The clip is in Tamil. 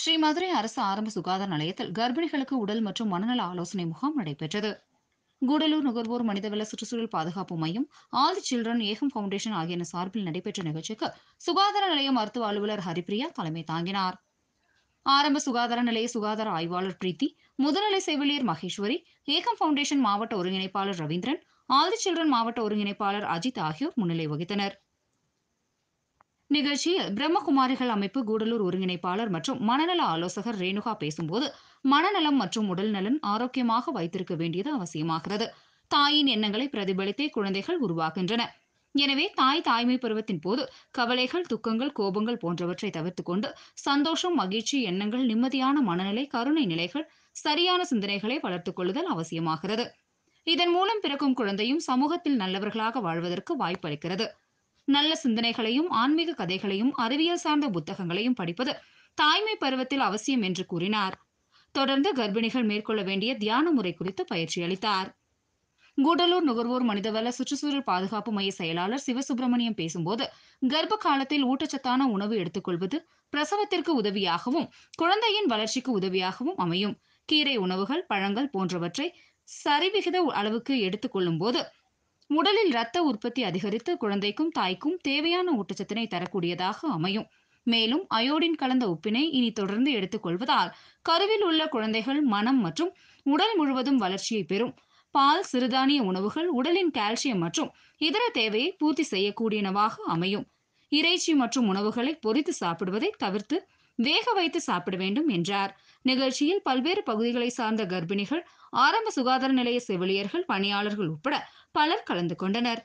ஸ்ரீ மதுரை அரசு ஆரம்ப சுகாதார நிலையத்தில் கர்ப்பிணிகளுக்கு உடல் மற்றும் மனநல ஆலோசனை முகாம் நடைபெற்றது கூடலூர் நுகர்வோர் மனிதவள சுற்றுச்சூழல் பாதுகாப்பு மையம் ஆல் சில்ட்ரன் ஏகம் பவுண்டேஷன் ஆகியன சார்பில் நடைபெற்ற நிகழ்ச்சிக்கு சுகாதார நிலைய மருத்துவ அலுவலர் ஹரிபிரியா தலைமை தாங்கினார் ஆரம்ப சுகாதார நிலைய சுகாதார ஆய்வாளர் பிரீத்தி முதுநிலை செவிலியர் மகேஸ்வரி ஏகம் ஃபவுண்டேஷன் மாவட்ட ஒருங்கிணைப்பாளர் ரவீந்திரன் ஆல் சில்ட்ரன் மாவட்ட ஒருங்கிணைப்பாளர் அஜித் ஆகியோர் முன்னிலை வகித்தனர் நிகழ்ச்சியில் பிரம்மகுமாரிகள் அமைப்பு கூடலூர் ஒருங்கிணைப்பாளர் மற்றும் மனநல ஆலோசகர் ரேணுகா பேசும்போது மனநலம் மற்றும் உடல் நலன் ஆரோக்கியமாக வைத்திருக்க வேண்டியது அவசியமாகிறது தாயின் எண்ணங்களை பிரதிபலித்தே குழந்தைகள் உருவாகின்றன எனவே தாய் தாய்மை பருவத்தின் போது கவலைகள் துக்கங்கள் கோபங்கள் போன்றவற்றை தவிர்த்து கொண்டு சந்தோஷம் மகிழ்ச்சி எண்ணங்கள் நிம்மதியான மனநிலை கருணை நிலைகள் சரியான சிந்தனைகளை வளர்த்துக் கொள்ளுதல் அவசியமாகிறது இதன் மூலம் பிறக்கும் குழந்தையும் சமூகத்தில் நல்லவர்களாக வாழ்வதற்கு வாய்ப்பளிக்கிறது நல்ல சிந்தனைகளையும் ஆன்மீக கதைகளையும் அறிவியல் சார்ந்த புத்தகங்களையும் படிப்பது தாய்மை பருவத்தில் அவசியம் என்று கூறினார் தொடர்ந்து கர்ப்பிணிகள் மேற்கொள்ள வேண்டிய தியான முறை குறித்து பயிற்சி அளித்தார் கூடலூர் நுகர்வோர் மனிதவள சுற்றுச்சூழல் பாதுகாப்பு மைய செயலாளர் சிவசுப்பிரமணியம் பேசும்போது கர்ப்ப காலத்தில் ஊட்டச்சத்தான உணவு எடுத்துக்கொள்வது பிரசவத்திற்கு உதவியாகவும் குழந்தையின் வளர்ச்சிக்கு உதவியாகவும் அமையும் கீரை உணவுகள் பழங்கள் போன்றவற்றை சரிவிகித அளவுக்கு எடுத்துக்கொள்ளும் போது உடலில் இரத்த உற்பத்தி அதிகரித்து குழந்தைக்கும் தாய்க்கும் தேவையான ஊட்டச்சத்தினை தரக்கூடியதாக அமையும் மேலும் அயோடின் கலந்த உப்பினை இனி தொடர்ந்து எடுத்துக்கொள்வதால் கருவில் உள்ள குழந்தைகள் மனம் மற்றும் உடல் முழுவதும் வளர்ச்சியை பெறும் பால் சிறுதானிய உணவுகள் உடலின் கால்சியம் மற்றும் இதர தேவையை பூர்த்தி செய்யக்கூடியனவாக அமையும் இறைச்சி மற்றும் உணவுகளை பொறித்து சாப்பிடுவதை தவிர்த்து வேக வைத்து சாப்பிட வேண்டும் என்றார் நிகழ்ச்சியில் பல்வேறு பகுதிகளை சார்ந்த கர்ப்பிணிகள் ஆரம்ப சுகாதார நிலைய செவிலியர்கள் பணியாளர்கள் உட்பட பலர் கலந்து கொண்டனர்